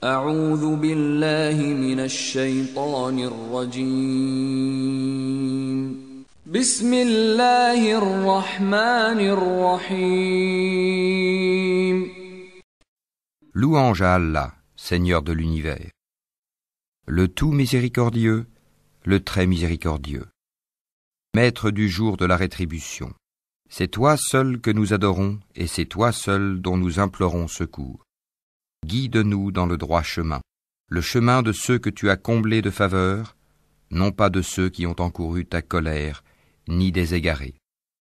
Louange à Allah, Seigneur de l'univers, le tout miséricordieux, le très miséricordieux, Maître du jour de la rétribution. C'est toi seul que nous adorons et c'est toi seul dont nous implorons secours. Guide-nous dans le droit chemin, le chemin de ceux que tu as comblés de faveur, non pas de ceux qui ont encouru ta colère, ni des égarés.